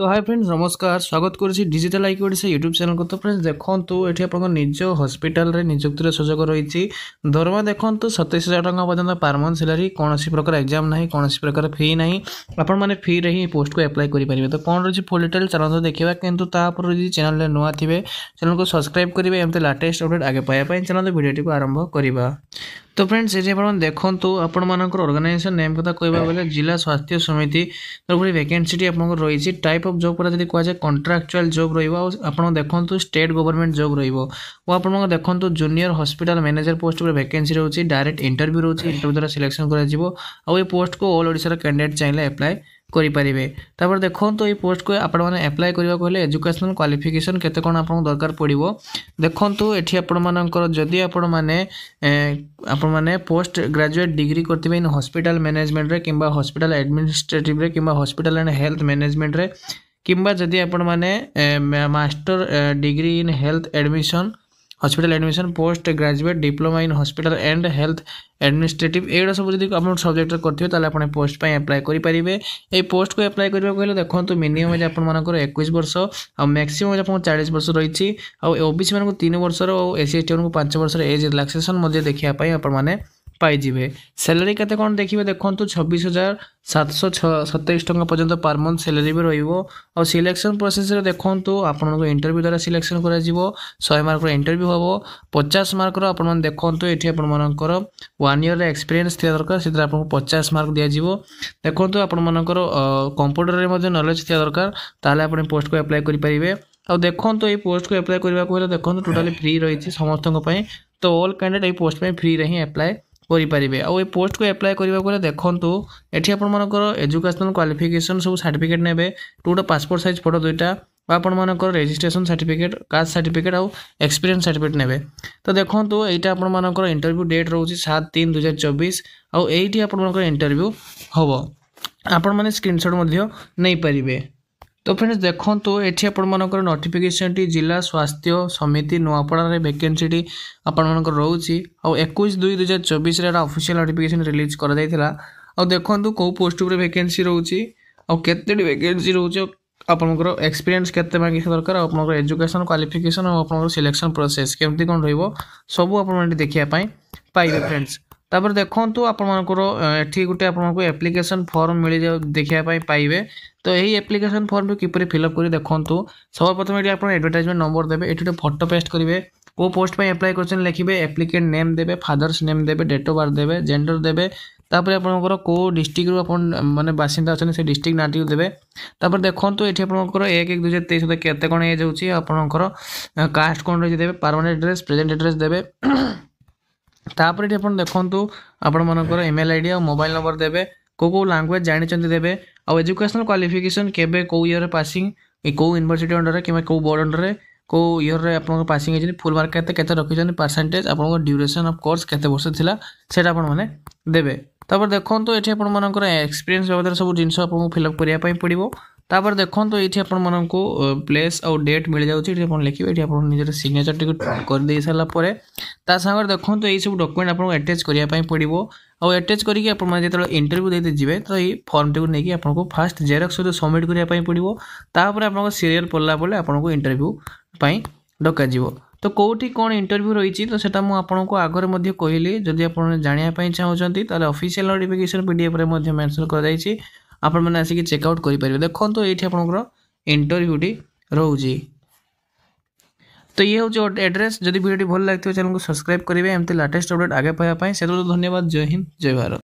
তো high friends ନମସ୍କାର ସ୍ୱାଗତ କରୁଛି ଡିଜିଟାଲ ଆଇ ଓଡ଼ିଶା ୟୁଟ୍ୟୁବ୍ ଚ୍ୟାନେଲକୁ ତ ଫ୍ରେଣ୍ଡସ୍ ଦେଖନ୍ତୁ ଏଠି ଆପଣଙ୍କ ନିଜ ହସ୍ପିଟାଲରେ ନିଯୁକ୍ତିର ସୁଯୋଗ ରହିଛି ଦରମା ଦେଖନ୍ତୁ ସତେଇଶ ହଜାର ଟଙ୍କା ପର୍ଯ୍ୟନ୍ତ ପାର୍ ମନ୍ଥ ସାଲାରୀ କୌଣସି ପ୍ରକାର ଏକ୍ଜାମ୍ ନାହିଁ କୌଣସି ପ୍ରକାର ଫି ନାହିଁ ଆପଣମାନେ ଫିରେ ହିଁ ପୋଷ୍ଟକୁ ଆପ୍ଲାଏ କରିପାରିବେ ତ କ'ଣ ରହିଛି ଫୁଲ୍ ଡିଟେଲ୍ ଚାଲନ୍ତୁ ଦେଖିବା କିନ୍ତୁ ତାପରେ ଯଦି ଚ୍ୟାନେଲରେ ନୂଆ ଥିବେ ଚ୍ୟାନେଲକୁ ସବସ୍କ୍ରାଇବ୍ କରିବେ ଏମିତି ଲାଟେଷ୍ଟ ଅପଡ଼େଟ୍ ଆଗେ ପାଇବା ପାଇଁ ଚାଲନ୍ତୁ ଭିଡ଼ିଓଟିକୁ ଆରମ୍ଭ କରିବା তো ফ্রেন্ডস এটি আপনার দেখুন আপনার অর্গানাইজেসন নেম কথা কহবা বেলে জেলা স্বাস্থ্য সমিতি তরফরি ভ্যাকেন্সিটি আপনার রয়েছে টাইপ অফ জব কথা যদি কুয়া কন্ট্রাকচুয়াল জব রহব আপনার দেখুন স্টেট গভর্নমেন্ট জব রহব ও আপনার দেখুন জুনিয়র হসপিটাল ম্যানেজার পোস্ট উপরে ভ্যাকেন্সি রয়েছে ডাইরেক্ট ইন্টরভিউ রয়েছে ইন্টরভিউ দ্বারা সিলেকশন করা যাব আও এই পোস্ট কো অল ওড়িশার ক্যান্ডিডেট চাইলে আপ্লাই କରିପାରିବେ ତାପରେ ଦେଖନ୍ତୁ ଏଇ ପୋଷ୍ଟକୁ ଆପଣମାନେ ଆପ୍ଲାଏ କରିବାକୁ ହେଲେ ଏଜୁକେସନାଲ୍ କ୍ୱାଲିଫିକେସନ୍ କେତେ କ'ଣ ଆପଣଙ୍କୁ ଦରକାର ପଡ଼ିବ ଦେଖନ୍ତୁ ଏଠି ଆପଣମାନଙ୍କର ଯଦି ଆପଣମାନେ ଆପଣମାନେ ପୋଷ୍ଟ ଗ୍ରାଜୁଏଟ୍ ଡିଗ୍ରୀ କରିଥିବେ ଇନ୍ ହସ୍ପିଟାଲ ମ୍ୟାନେଜମେଣ୍ଟରେ କିମ୍ବା ହସ୍ପିଟାଲ ଆଡ଼ମିନିଷ୍ଟ୍ରେଟିଭରେ କିମ୍ବା ହସ୍ପିଟାଲ ଆଣ୍ଡ ହେଲ୍ଥ ମ୍ୟାନେଜମେଣ୍ଟରେ କିମ୍ବା ଯଦି ଆପଣମାନେ master degree in health admission hospital admission post graduate diploma in hospital and health administrative এগুলো সব যদি আপনার সবজেক্টরে করবে তাহলে আপনার পোস্ট পাই আপ্লাই করে এই পোস্ট কু আপ্লাই করা গেলে দেখুন মিনিমম এজ আপনার একুশ বর্ষ আক্সিমম এজ আপনার চাশ বর্ষ রয়েছে আও ওবিসি মানুষ তিন বর্ষর আও এসি এস টি মানুষ পাঁচ বর্ষর এজ রিলাক্সেসন দেখা আপনার ପାଇଯିବେ ସାଲାରୀ କେତେ କ'ଣ ଦେଖିବେ ଦେଖନ୍ତୁ ଛବିଶ ହଜାର ସାତଶହ ଛ ସତେଇଶ ଟଙ୍କା ପର୍ଯ୍ୟନ୍ତ ପର୍ ମନ୍ଥ ସାଲାରୀ ବି ରହିବ ଆଉ ସିଲେକ୍ସନ୍ ପ୍ରୋସେସ୍ରେ ଦେଖନ୍ତୁ ଆପଣଙ୍କୁ ଇଣ୍ଟରଭ୍ୟୁ ଦ୍ୱାରା ସିଲେକ୍ସନ୍ କରାଯିବ ଶହେ ମାର୍କର ଇଣ୍ଟରଭ୍ୟୁ ହେବ ପଚାଶ ମାର୍କର ଆପଣମାନେ ଦେଖନ୍ତୁ ଏଠି ଆପଣମାନଙ୍କର ୱାନ୍ ଇୟର୍ର ଏକ୍ସପିରିଏନ୍ସ ଥିବା ଦରକାର ସେଥିରେ ଆପଣଙ୍କୁ ପଚାଶ ମାର୍କ ଦିଆଯିବ ଦେଖନ୍ତୁ ଆପଣମାନଙ୍କର କମ୍ପ୍ୟୁଟରରେ ମଧ୍ୟ ନଲେଜ୍ ଥିବା ଦରକାର ତାହେଲେ ଆପଣ ପୋଷ୍ଟକୁ ଆପ୍ଲାଏ କରିପାରିବେ ଆଉ ଦେଖନ୍ତୁ ଏଇ ପୋଷ୍ଟକୁ ଆପ୍ଲାଏ କରିବାକୁ ହେଲେ ଦେଖନ୍ତୁ ଟୋଟାଲି ଫ୍ରି ରହିଛି ସମସ୍ତଙ୍କ ପାଇଁ ତ ଅଲ୍ କ୍ୟାଣ୍ଡିଡେଟ୍ ଏଇ ପୋଷ୍ଟ ପାଇଁ ଫ୍ରିରେ ହିଁ ଆପ୍ଲାଏ କରିପାରିବେ ଆଉ ଏ ପୋଷ୍ଟକୁ ଆପ୍ଲାଏ କରିବାକୁ ହେଲେ ଦେଖନ୍ତୁ ଏଠି ଆପଣମାନଙ୍କର ଏଜୁକେସନାଲ୍ କ୍ୱାଲିଫିକେସନ୍ ସବୁ ସାର୍ଟିଫିକେଟ୍ ନେବେ ଟୁ ଗୋଟେ ପାସପୋର୍ଟ ସାଇଜ୍ ଫଟୋ ଦୁଇଟା ଆଉ ଆପଣମାନଙ୍କର ରେଜିଷ୍ଟ୍ରେସନ୍ ସାର୍ଟିଫିକେଟ୍ କାଷ୍ଟ ସାର୍ଟିଫିକେଟ୍ ଆଉ ଏକ୍ସପିରିଏନ୍ସ ସାର୍ଟିଫିକେଟ୍ ନେବେ ତ ଦେଖନ୍ତୁ ଏଇଟା ଆପଣମାନଙ୍କର ଇଣ୍ଟରଭ୍ୟୁ ଡେଟ୍ ରହୁଛି ସାତ ତିନି ଦୁଇହଜାର ଚବିଶ ଆଉ ଏଇଠି ଆପଣମାନଙ୍କର ଇଣ୍ଟରଭ୍ୟୁ ହେବ ଆପଣମାନେ ସ୍କ୍ରିନ୍ସଟ୍ ମଧ୍ୟ ନେଇପାରିବେ তো ଫ୍ରେଣ୍ଡସ୍ ଦେଖନ୍ତୁ ଏଠି ଆପଣମାନଙ୍କର ନୋଟିଫିକେସନ୍ଟି ଜିଲ୍ଲା ସ୍ୱାସ୍ଥ୍ୟ ସମିତି ନୂଆପଡ଼ାରେ ଭେକେନ୍ସିଟି ଆପଣମାନଙ୍କର ରହୁଛି ଆଉ ଏକୋଇଶ ଦୁଇ ଦୁଇହଜାର ଚବିଶରେ ଏଇଟା ଅଫିସିଆଲ୍ ନୋଟିଫିକେସନ୍ ରିଲିଜ୍ କରାଯାଇଥିଲା ଆଉ ଦେଖନ୍ତୁ କେଉଁ ପୋଷ୍ଟ ଉପରେ ଭେକେନ୍ସି ରହୁଛି ଆଉ କେତେଟି ଭେକେନ୍ସି ରହୁଛି ଆପଣଙ୍କର ଏକ୍ସପିରିଏନ୍ସ କେତେ ମାଗିବା ଦରକାର ଆଉ ଆପଣଙ୍କର ଏଜୁକେସନ୍ କ୍ୱାଲିଫିକେସନ୍ ଆଉ ଆପଣଙ୍କର ସିଲେକ୍ସନ୍ ପ୍ରୋସେସ୍ କେମିତି କ'ଣ ରହିବ ସବୁ ଆପଣମାନେ ଦେଖିବା ପାଇଁ ପାଇବେ ଫ୍ରେଣ୍ଡସ୍ ତାପରେ ଦେଖନ୍ତୁ ଆପଣମାନଙ୍କର ଏଠି ଗୋଟେ ଆପଣମାନଙ୍କୁ ଆପ୍ଲିକେସନ୍ ଫର୍ମ ମିଳିଯାଉ ଦେଖିବା ପାଇଁ ପାଇବେ ତ ଏହି ଆପ୍ଲିକେସନ୍ ଫର୍ମକୁ କିପରି ଫିଲ୍ଅପ୍ କରି ଦେଖନ୍ତୁ ସର୍ବପ୍ରଥମେ ଏଠି ଆପଣ ଆଡ଼ଭର୍ଟାଇଜମେଣ୍ଟ ନମ୍ବର ଦେବେ ଏଠି ଗୋଟେ ଫଟୋ ପେଷ୍ଟ କରିବେ କେଉଁ ପୋଷ୍ଟ ପାଇଁ ଆପ୍ଲାଏ କରିଛନ୍ତି ଲେଖିବେ ଆପ୍ଲିକେଣ୍ଟ ନେମ୍ ଦେବେ ଫାଦର୍ସ ନେମ୍ ଦେବେ ଡେଟ୍ ଅଫ୍ ବାର୍ଥ ଦେବେ ଜେଣ୍ଡର ଦେବେ ତାପରେ ଆପଣଙ୍କର କେଉଁ ଡିଷ୍ଟ୍ରିକ୍ଟରୁ ଆପଣ ମାନେ ବାସିନ୍ଦା ଅଛନ୍ତି ସେ ଡିଷ୍ଟ୍ରିକ୍ଟ ନାଁଟିକୁ ଦେବେ ତାପରେ ଦେଖନ୍ତୁ ଏଠି ଆପଣଙ୍କର ଏକ ଏକ ଦୁଇହଜାର ତେଇଶ ସୁଦ୍ଧା କେତେ କ'ଣ ଏଜ୍ ହେଉଛି ଆପଣଙ୍କର କାଷ୍ଟ କ'ଣ ରହିଛି ଦେବେ ପରମାନେଣ୍ଟ ଆଡ୍ରେସ୍ ପ୍ରେଜେଣ୍ଟ ଆଡ୍ରେସ୍ ଦେବେ ତାପରେ ଏଠି ଆପଣ ଦେଖନ୍ତୁ ଆପଣମାନଙ୍କର ଇମେଲ୍ ଆଇ ଡ଼ି ଆଉ ମୋବାଇଲ୍ ନମ୍ବର ଦେବେ କେଉଁ କେଉଁ ଲାଙ୍ଗୁଏଜ୍ ଜାଣିଛନ୍ତି ଦେବେ ଆଉ ଏଜୁକେସନାଲ୍ କ୍ୱାଲିଫିକେସନ୍ କେବେ କେଉଁ ଇୟର୍ରେ ପାସିଂ କେଉଁ ୟୁନିଭର୍ସିଟି ଅଣ୍ଡରରେ କିମ୍ବା କେଉଁ ବୋର୍ଡ଼ ଅଣ୍ଡରରେ କେଉଁ ଇୟର୍ରେ ଆପଣଙ୍କ ପାସିଂ ହେଇଛନ୍ତି ଫୁଲ୍ ମାର୍କ କେତେ କେତେ ରଖିଛନ୍ତି ପରସେଣ୍ଟେଜ୍ ଆପଣଙ୍କ ଡ୍ୟୁରେସନ୍ ଅଫ୍ କୋର୍ସ କେତେ ବର୍ଷ ଥିଲା ସେଇଟା ଆପଣମାନେ ଦେବେ ତାପରେ ଦେଖନ୍ତୁ ଏଠି ଆପଣମାନଙ୍କର ଏକ୍ସପିରିଏନ୍ସ ବାବଦରେ ସବୁ ଜିନିଷ ଆପଣଙ୍କୁ ଫିଲ୍ଅପ୍ କରିବା ପାଇଁ ପଡ଼ିବ ତାପରେ ଦେଖନ୍ତୁ ଏଇଠି ଆପଣମାନଙ୍କୁ ପ୍ଲେସ୍ ଆଉ ଡେଟ୍ ମିଳିଯାଉଛି ଏଠି ଆପଣ ଲେଖିବେ ଏଠି ଆପଣ ନିଜର ସିଗ୍ନେଚର୍ଟିକୁ କରିଦେଇ ସାରିଲା ପରେ ତା ସାଙ୍ଗରେ ଦେଖନ୍ତୁ ଏଇସବୁ ଡକୁମେଣ୍ଟ ଆପଣଙ୍କୁ ଆଟାଚ୍ କରିବା ପାଇଁ ପଡ଼ିବ ଆଉ ଆଟାଚ୍ କରିକି ଆପଣମାନେ ଯେତେବେଳେ ଇଣ୍ଟରଭ୍ୟୁ ଦେଇତେ ଯିବେ ତ ଏଇ ଫର୍ମଟିକୁ ନେଇକି ଆପଣଙ୍କୁ ଫାଷ୍ଟ ଜେରକ୍ସ ସହିତ ସବମିଟ୍ କରିବା ପାଇଁ ପଡ଼ିବ ତାପରେ ଆପଣଙ୍କ ସିରିଏଲ୍ ପଡ଼ିଲା ବେଳେ ଆପଣଙ୍କୁ ଇଣ୍ଟରଭ୍ୟୁ ପାଇଁ ଡକାଯିବ ତ କେଉଁଠି କ'ଣ ଇଣ୍ଟରଭ୍ୟୁ ରହିଛି ତ ସେଟା ମୁଁ ଆପଣଙ୍କୁ ଆଗରେ ମଧ୍ୟ କହିଲି ଯଦି ଆପଣ ଜାଣିବା ପାଇଁ ଚାହୁଁଛନ୍ତି ତାହେଲେ ଅଫିସିଆଲ୍ ନୋଟିଫିକେସନ୍ ପିଡ଼ିଏଫ୍ରେ ମଧ୍ୟ ମେନ୍ସନ୍ କରାଯାଇଛି ଆପଣମାନେ ଆସିକି ଚେକ୍ଆଉଟ୍ କରିପାରିବେ ଦେଖନ୍ତୁ ଏଇଠି ଆପଣଙ୍କର ଇଣ୍ଟରଭ୍ୟୁଟି ରହୁଛି ତ ଇଏ ହେଉଛି ଆଡ୍ରେସ୍ ଯଦି ଭିଡ଼ିଓଟି ଭଲ ଲାଗିଥିବ ଚ୍ୟାନେଲକୁ ସବସ୍କ୍ରାଇବ୍ କରିବେ ଏମିତି ଲାଟେଷ୍ଟ ଅପଡ଼େଟ୍ ଆଗେ ପାଇବା ପାଇଁ ସେତେବେଳେ ଧନ୍ୟବାଦ ଜୟ ହିନ୍ଦ ଜୟ ଭାରତ